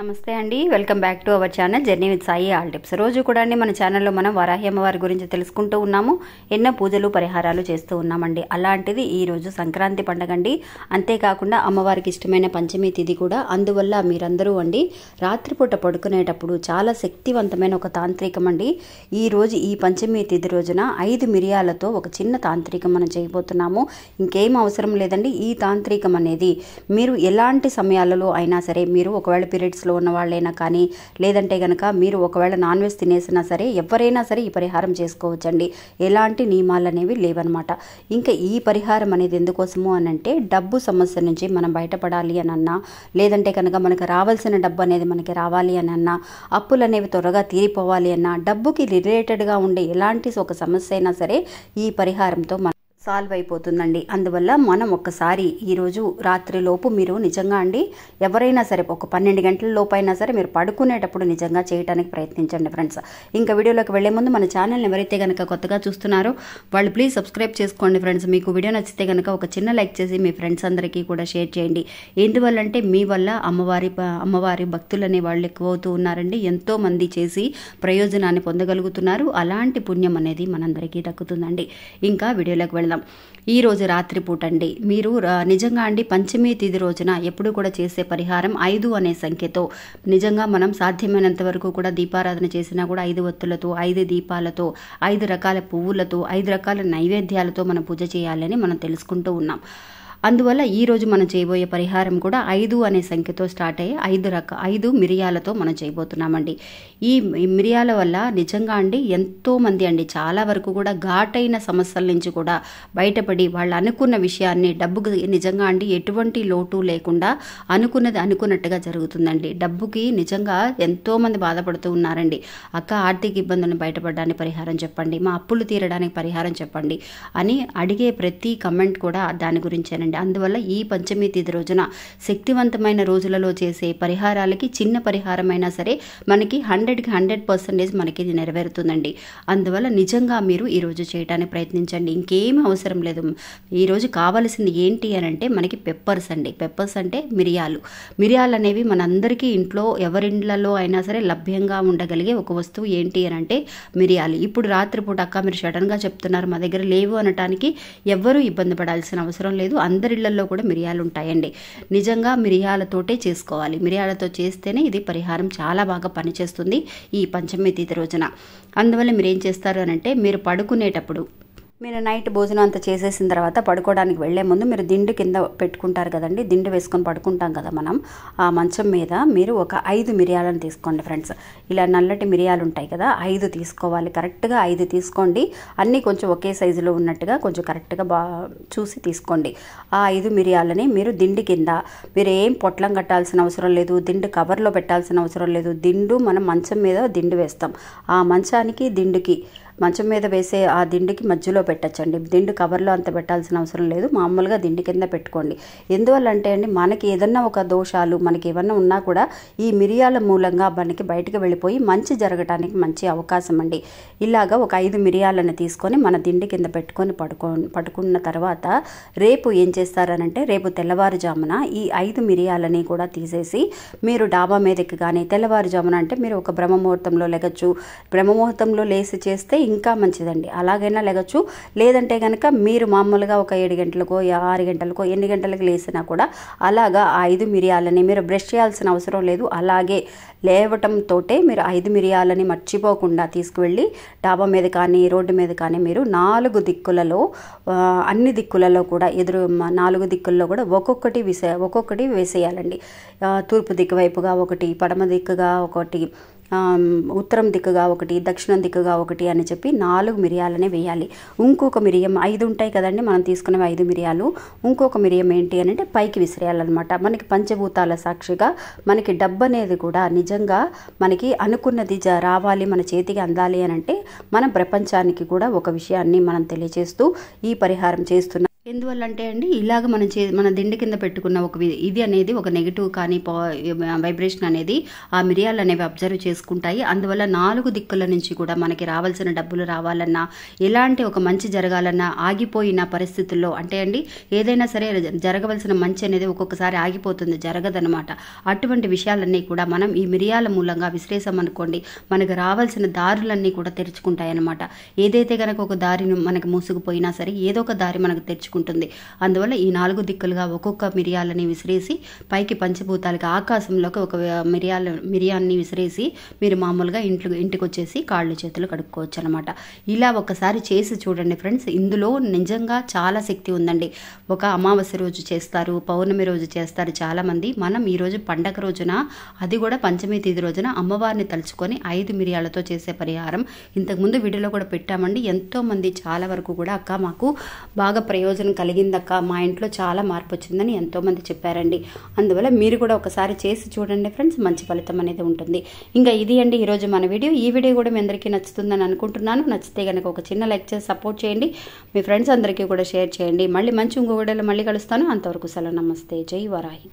నమస్తే అండి welcome back to our channel journey with Sai all tips రోజు కూడా అండి మన ఛానల్లో మనం వరాహి అమ్మవారి గురించి తెలుసుకుంటూ ఉన్నాము ఎన్నో పూజలు పరిహారాలు చేస్తూ ఉన్నామండి అలాంటిది ఈరోజు సంక్రాంతి పండగ అండి అంతేకాకుండా అమ్మవారికి ఇష్టమైన పంచమి తిథి కూడా అందువల్ల మీరందరూ అండి రాత్రిపూట పడుకునేటప్పుడు చాలా శక్తివంతమైన ఒక తాంత్రికం అండి ఈరోజు ఈ పంచమి తిథి రోజున ఐదు మిరియాలతో ఒక చిన్న తాంత్రికం మనం చేయబోతున్నాము ఇంకేం అవసరం లేదండి ఈ తాంత్రికం అనేది మీరు ఎలాంటి సమయాలలో అయినా సరే మీరు ఒకవేళ పీరియడ్స్లో ఉపవాసాలు ఉన్న వాళ్ళైనా కానీ లేదంటే కనుక మీరు ఒకవేళ నాన్ వెజ్ తినేసినా సరే ఎవరైనా సరే ఈ పరిహారం చేసుకోవచ్చండి ఎలాంటి నియమాలు అనేవి లేవన్నమాట ఇంకా ఈ పరిహారం అనేది ఎందుకోసము అనంటే డబ్బు సమస్య నుంచి మనం బయటపడాలి అని అన్నా లేదంటే కనుక మనకు రావాల్సిన డబ్బు అనేది మనకి రావాలి అని అన్నా అప్పులు అనేవి త్వరగా తీరిపోవాలి అన్నా డబ్బుకి రిలేటెడ్గా ఉండే ఎలాంటి ఒక సమస్య అయినా సరే ఈ పరిహారంతో మనం సాల్వ్ అయిపోతుందండి అందువల్ల మనం ఒక్కసారి ఈరోజు రాత్రిలోపు మీరు నిజంగా అండి ఎవరైనా సరే ఒక పన్నెండు గంటల లోపు అయినా సరే మీరు పడుకునేటప్పుడు నిజంగా చేయడానికి ప్రయత్నించండి ఫ్రెండ్స్ ఇంకా వీడియోలోకి వెళ్లే ముందు మన ఛానల్ని ఎవరైతే కనుక కొత్తగా చూస్తున్నారో వాళ్ళు ప్లీజ్ సబ్స్క్రైబ్ చేసుకోండి ఫ్రెండ్స్ మీకు వీడియో నచ్చితే కనుక ఒక చిన్న లైక్ చేసి మీ ఫ్రెండ్స్ అందరికీ కూడా షేర్ చేయండి ఎందువల్లంటే మీ వల్ల అమ్మవారి అమ్మవారి భక్తులు అనే వాళ్ళు ఎక్కువ అవుతూ ఉన్నారండి ఎంతో మంది చేసి ప్రయోజనాన్ని పొందగలుగుతున్నారు అలాంటి పుణ్యం అనేది మనందరికీ దక్కుతుందండి ఇంకా వీడియోలోకి వెళ్ళి ఆనందం ఈ రోజు రాత్రిపూట అండి మీరు నిజంగా అండి పంచమి తిది రోజున ఎప్పుడు కూడా చేసే పరిహారం ఐదు అనే సంఖ్యతో నిజంగా మనం సాధ్యమైనంత వరకు కూడా దీపారాధన చేసినా కూడా ఐదు ఒత్తులతో ఐదు దీపాలతో ఐదు రకాల పువ్వులతో ఐదు రకాల నైవేద్యాలతో మనం పూజ చేయాలని మనం తెలుసుకుంటూ ఉన్నాం అందువల్ల ఈరోజు మనం చేయబోయే పరిహారం కూడా ఐదు అనే సంఖ్యతో స్టార్ట్ అయ్యే ఐదు రక ఐదు మిరియాలతో మనం చేయబోతున్నామండి ఈ మిరియాల వల్ల నిజంగా అండి ఎంతోమంది అండి చాలా వరకు కూడా ఘాటైన సమస్యల నుంచి కూడా బయటపడి వాళ్ళు అనుకున్న విషయాన్ని డబ్బుకు నిజంగా అండి ఎటువంటి లోటు లేకుండా అనుకున్నది అనుకున్నట్టుగా జరుగుతుందండి డబ్బుకి నిజంగా ఎంతోమంది బాధపడుతూ ఉన్నారండి అక్క ఆర్థిక ఇబ్బందులను బయటపడడానికి పరిహారం చెప్పండి మా అప్పులు తీరడానికి పరిహారం చెప్పండి అని అడిగే ప్రతి కమెంట్ కూడా దాని గురించేనండి చేయండి అందువల్ల ఈ పంచమి తిథి రోజున శక్తివంతమైన రోజులలో చేసే పరిహారాలకి చిన్న పరిహారమైనా సరే మనకి హండ్రెడ్కి హండ్రెడ్ పర్సెంటేజ్ మనకి ఇది నెరవేరుతుందండి అందువల్ల నిజంగా మీరు ఈరోజు చేయడానికి ప్రయత్నించండి ఇంకేం అవసరం లేదు ఈరోజు కావాల్సింది ఏంటి అని అంటే మనకి పెప్పర్స్ అండి పెప్పర్స్ అంటే మిరియాలు మిరియాలు అనేవి మనందరికీ ఇంట్లో ఎవరిండ్లలో అయినా సరే లభ్యంగా ఉండగలిగే ఒక వస్తువు ఏంటి అని అంటే మిరియాలు ఇప్పుడు రాత్రిపూట అక్క మీరు సడన్గా చెప్తున్నారు మా దగ్గర లేవు అనటానికి ఎవ్వరూ ఇబ్బంది పడాల్సిన అవసరం లేదు అందరూ అందరిళ్లలో కూడా మిరియాలు ఉంటాయండి నిజంగా మిరియాలతోటే చేసుకోవాలి మిరియాలతో చేస్తేనే ఇది పరిహారం చాలా బాగా పనిచేస్తుంది ఈ పంచమి తిథి రోజున అందువల్ల మీరు ఏం చేస్తారు అనంటే మీరు పడుకునేటప్పుడు మీరు నైట్ భోజనం అంతా చేసేసిన తర్వాత పడుకోవడానికి వెళ్లే ముందు మీరు దిండు కింద పెట్టుకుంటారు కదండి దిండు వేసుకొని పడుకుంటాం కదా మనం ఆ మంచం మీద మీరు ఒక ఐదు మిరియాలను తీసుకోండి ఫ్రెండ్స్ ఇలా నల్లటి మిరియాలు ఉంటాయి కదా ఐదు తీసుకోవాలి కరెక్ట్గా ఐదు తీసుకోండి అన్నీ కొంచెం ఒకే సైజులో ఉన్నట్టుగా కొంచెం కరెక్ట్గా బా చూసి తీసుకోండి ఆ ఐదు మిరియాలని మీరు దిండు కింద మీరు ఏం పొట్లం కట్టాల్సిన అవసరం లేదు దిండు కవర్లో పెట్టాల్సిన అవసరం లేదు దిండు మనం మంచం మీద దిండు వేస్తాం ఆ మంచానికి దిండుకి మంచం మీద వేసే ఆ దిండుకి మధ్యలో పెట్టచ్చండి దిండు కవర్లో అంత పెట్టాల్సిన అవసరం లేదు మామూలుగా దిండు కింద పెట్టుకోండి ఎందువల్ల అంటే అండి మనకి ఏదన్నా ఒక దోషాలు మనకి ఏమన్నా ఉన్నా కూడా ఈ మిరియాల మూలంగా మనకి బయటకు వెళ్ళిపోయి మంచి జరగటానికి మంచి అవకాశం అండి ఇలాగ ఒక ఐదు మిరియాలను తీసుకొని మన దిండి కింద పెట్టుకొని పడుకో పడుకున్న తర్వాత రేపు ఏం చేస్తారనంటే రేపు తెల్లవారుజామున ఈ ఐదు మిరియాలని కూడా తీసేసి మీరు డాబా మీదకి కానీ తెల్లవారుజామున అంటే మీరు ఒక బ్రహ్మముహూర్తంలో లేకచ్చు బ్రహ్మముహూర్తంలో లేసి చేస్తే ఇంకా మంచిదండి అలాగైనా లేగచ్చు లేదంటే కనుక మీరు మామూలుగా ఒక ఏడు గంటలకో ఆరు గంటలకో ఎన్ని గంటలకు లేసినా కూడా అలాగా ఐదు మిరియాలని మీరు బ్రష్ చేయాల్సిన అవసరం లేదు అలాగే లేవటంతో మీరు ఐదు మిరియాలని మర్చిపోకుండా తీసుకువెళ్ళి డాబా మీద కానీ రోడ్డు మీద కానీ మీరు నాలుగు దిక్కులలో అన్ని దిక్కులలో కూడా ఎదురు నాలుగు దిక్కుల్లో కూడా ఒక్కొక్కటి విసే ఒక్కొక్కటి వేసేయాలండి తూర్పు దిక్కు వైపుగా ఒకటి పడమ దిక్కుగా ఒకటి ఉత్తరం దిక్కుగా ఒకటి దక్షిణం దిక్కుగా ఒకటి అని చెప్పి నాలుగు మిరియాలనే వేయాలి ఇంకొక మిరియం ఐదు ఉంటాయి కదండి మనం తీసుకునేవి ఐదు మిరియాలు ఇంకొక మిరియం ఏంటి అని అంటే పైకి విసిరేయాలన్నమాట మనకి పంచభూతాల సాక్షిగా మనకి డబ్బు అనేది కూడా నిజంగా మనకి అనుకున్నది రావాలి మన చేతికి అందాలి అని అంటే మన ప్రపంచానికి కూడా ఒక విషయాన్ని మనం తెలియజేస్తూ ఈ పరిహారం చేస్తున్న ఎందువల్ల అంటే అండి ఇలాగ మనం చే మన దిండి కింద పెట్టుకున్న ఒక ఇది అనేది ఒక నెగిటివ్ కానీ వైబ్రేషన్ అనేది ఆ మిరియాలు అనేవి అబ్జర్వ్ చేసుకుంటాయి అందువల్ల నాలుగు దిక్కుల నుంచి కూడా మనకి రావాల్సిన డబ్బులు రావాలన్నా ఎలాంటి ఒక మంచి జరగాలన్నా ఆగిపోయిన పరిస్థితుల్లో అంటే అండి ఏదైనా సరే జరగవలసిన మంచి అనేది ఒక్కొక్కసారి ఆగిపోతుంది జరగదనమాట అటువంటి విషయాలన్నీ కూడా మనం ఈ మిరియాల మూలంగా విశ్లేషమనుకోండి మనకు రావాల్సిన దారులన్నీ కూడా తెరుచుకుంటాయి అనమాట ఏదైతే కనుక ఒక దారిని మనకు మూసుకుపోయినా సరే ఏదో ఒక దారి మనకు తెరుచు దక్కించుకుంటుంది అందువల్ల ఈ నాలుగు దిక్కులుగా ఒక్కొక్క మిరియాలని విసిరేసి పైకి పంచభూతాలకి ఆకాశంలోకి ఒక మిరియాల మిరియాన్ని విసిరేసి మీరు మామూలుగా ఇంట్లో ఇంటికి వచ్చేసి కాళ్ళు చేతులు కడుక్కోవచ్చు అనమాట ఇలా ఒకసారి చేసి చూడండి ఫ్రెండ్స్ ఇందులో నిజంగా చాలా శక్తి ఉందండి ఒక అమావాస్య రోజు చేస్తారు పౌర్ణమి రోజు చేస్తారు చాలామంది మనం ఈరోజు పండగ రోజున అది కూడా పంచమి తేదీ రోజున అమ్మవారిని తలుచుకొని ఐదు మిరియాలతో చేసే పరిహారం ఇంతకుముందు వీడియోలో కూడా పెట్టామండి ఎంతోమంది చాలా వరకు కూడా అక్క మాకు బాగా ప్రయోజనం ఆలోచన కలిగిందక్క మా ఇంట్లో చాలా మార్పు వచ్చిందని ఎంతోమంది చెప్పారండి అందువల్ల మీరు కూడా ఒకసారి చేసి చూడండి ఫ్రెండ్స్ మంచి ఫలితం అనేది ఉంటుంది ఇంకా ఇది అండి ఈరోజు మన వీడియో ఈ వీడియో కూడా మీ అందరికీ నచ్చుతుందని అనుకుంటున్నాను నచ్చితే కనుక ఒక చిన్న లైక్ చేసి సపోర్ట్ చేయండి మీ ఫ్రెండ్స్ అందరికీ కూడా షేర్ చేయండి మళ్ళీ మంచి ఇంకో వీడియోలో మళ్ళీ కలుస్తాను అంతవరకు సెలవు నమస్తే జై వరాహి